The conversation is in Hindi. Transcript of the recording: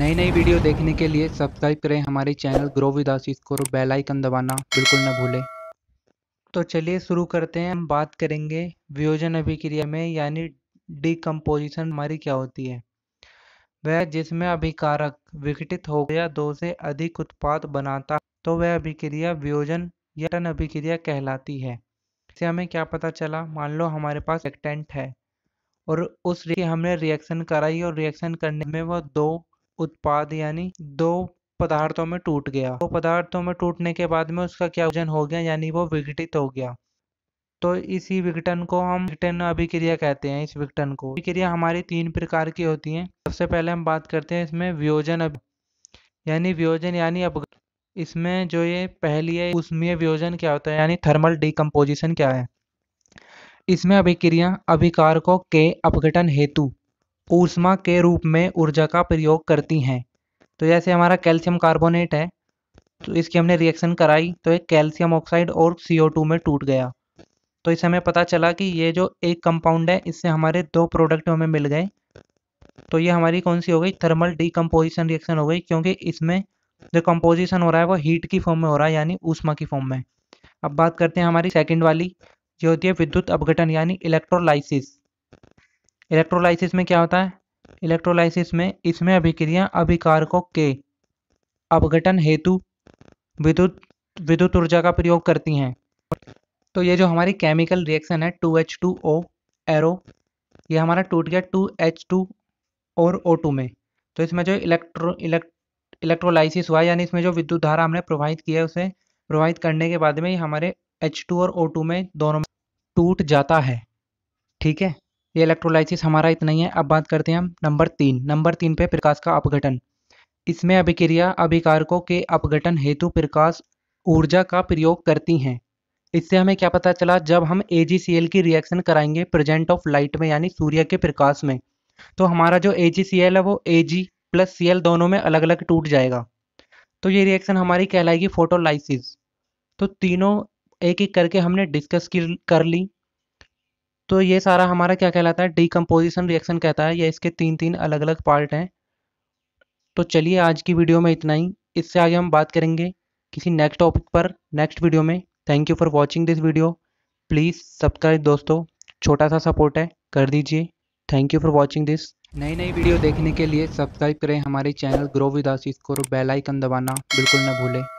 नई नई वीडियो देखने के लिए सब्सक्राइब करें हमारे चैनल ग्रो विद आशीष को बेल आइकन दबाना बिल्कुल ना भूलें तो चलिए शुरू करते हैं हम बात करेंगे वियोजन अभिक्रिया में यानी डिकम्पोजिशन हमारी क्या होती है वह जिसमें अभिकारक विघटित हो गया दो से अधिक उत्पाद बनाता तो वह अभिक्रिया वियोजन या टन अभिक्रिया कहलाती है इससे हमें क्या पता चला मान लो हमारे पास एक्टेंट है और उस रि हमने रिएक्शन कराई और रिएक्शन करने में वह दो उत्पाद यानी दो पदार्थों में टूट गया दो पदार्थों में टूटने के बाद में उसका क्या वजन हो गया यानी वो विघटित हो गया तो इसी विघटन को हम विघटन अभिक्रिया कहते हैं इस विघटन को अभिक्रिया हमारी तीन प्रकार की होती है सबसे पहले हम बात करते हैं इसमें वियोजन यानी वियोजन यानी अब इसमें जो ये पहली है उसमें वियोजन क्या होता है यानी थर्मल डिकम्पोजिशन क्या है इसमें अभिक्रिया अभिकार को के अपघटन हेतु ऊष्मा के रूप में ऊर्जा का प्रयोग करती हैं तो जैसे हमारा कैल्शियम कार्बोनेट है तो इसकी हमने रिएक्शन कराई तो एक कैल्शियम ऑक्साइड और CO2 में टूट गया तो इससे हमें पता चला कि ये जो एक कंपाउंड है इससे हमारे दो प्रोडक्ट हमें मिल गए तो ये हमारी कौन सी हो गई थर्मल डिकम्पोजिशन रिएक्शन हो गई क्योंकि इसमें जो कंपोजिशन हो रहा है वो हीट की फॉर्म में हो रहा है यानी ऊष्मा की फॉर्म में अब बात करते हैं हमारी सेकेंड वाली जो होती है विद्युत अपघटन यानी इलेक्ट्रोलाइसिस इलेक्ट्रोलाइसिस में क्या होता है इलेक्ट्रोलाइसिस में इसमें अभिक्रिया अभिकारकों के अपघटन हेतु विद्युत विद्युत ऊर्जा का प्रयोग करती हैं तो ये जो हमारी केमिकल रिएक्शन है two H two O arrow ये हमारा टूट गया टू एच टू और ओ टू में तो इसमें जो इलेक्ट्रो इलेक्ट इलेक्ट्रोलाइसिस हुआ यानी इसमें जो विद्युत धारा हमने प्रोवाइड किया है उसे प्रोवाइड करने के बाद में ये हमारे एच टू और ओ टू में दोनों में टूट जाता है ठीक है ये इलेक्ट्रोलाइसिस हमारा इतना ही है अब बात करते हैं हम नंबर तीन नंबर तीन पे प्रकाश का अपघटन इसमें अभिक्रिया अभिकारकों के अपघटन हेतु प्रकाश ऊर्जा का प्रयोग करती हैं इससे हमें क्या पता चला जब हम ए की रिएक्शन कराएंगे प्रेजेंट ऑफ लाइट में यानी सूर्य के प्रकाश में तो हमारा जो ए है वो ए प्लस सी दोनों में अलग अलग टूट जाएगा तो ये रिएक्शन हमारी कहलाएगी फोटोलाइसिस तो तीनों एक एक करके हमने डिस्कस कर ली तो ये सारा हमारा क्या कहलाता है डिकम्पोजिशन रिएक्शन कहता है या इसके तीन तीन अलग अलग पार्ट हैं तो चलिए आज की वीडियो में इतना ही इससे आगे हम बात करेंगे किसी नेक्स्ट टॉपिक पर नेक्स्ट वीडियो में thank you for watching this video please subscribe दोस्तों छोटा सा सपोर्ट है कर दीजिए thank you for watching this नई नई वीडियो देखने के लिए सब्सक्राइब करें हमारे चैनल ग्रो विद आशीष को बेल आइकन दबाना बिल्कुल ना भूलें